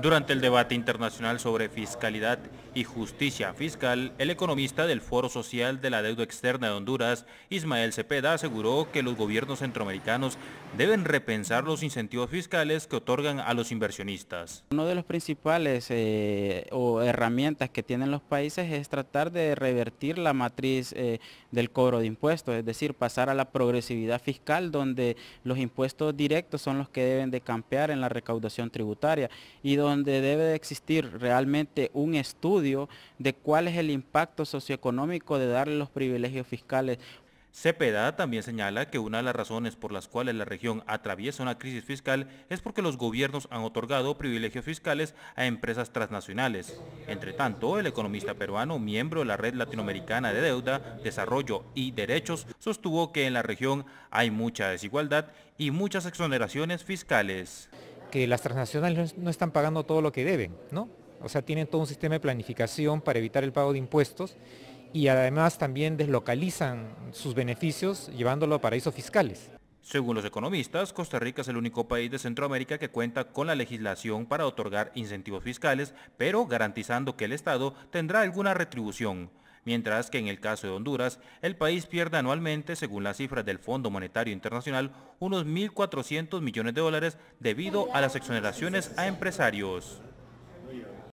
Durante el debate internacional sobre fiscalidad y justicia fiscal, el economista del Foro Social de la Deuda Externa de Honduras, Ismael Cepeda, aseguró que los gobiernos centroamericanos deben repensar los incentivos fiscales que otorgan a los inversionistas. Uno de los principales eh, herramientas que tienen los países es tratar de revertir la matriz eh, del cobro de impuestos, es decir, pasar a la progresividad fiscal donde los impuestos directos son los que deben de campear en la recaudación tributaria y donde debe existir realmente un estudio de cuál es el impacto socioeconómico de darle los privilegios fiscales. Cepeda también señala que una de las razones por las cuales la región atraviesa una crisis fiscal es porque los gobiernos han otorgado privilegios fiscales a empresas transnacionales. Entre tanto, el economista peruano, miembro de la Red Latinoamericana de Deuda, Desarrollo y Derechos, sostuvo que en la región hay mucha desigualdad y muchas exoneraciones fiscales que las transnacionales no están pagando todo lo que deben, ¿no? O sea, tienen todo un sistema de planificación para evitar el pago de impuestos y además también deslocalizan sus beneficios llevándolo a paraísos fiscales. Según los economistas, Costa Rica es el único país de Centroamérica que cuenta con la legislación para otorgar incentivos fiscales, pero garantizando que el Estado tendrá alguna retribución mientras que en el caso de Honduras, el país pierde anualmente, según las cifras del Fondo Monetario Internacional, unos 1.400 millones de dólares debido a las exoneraciones a empresarios.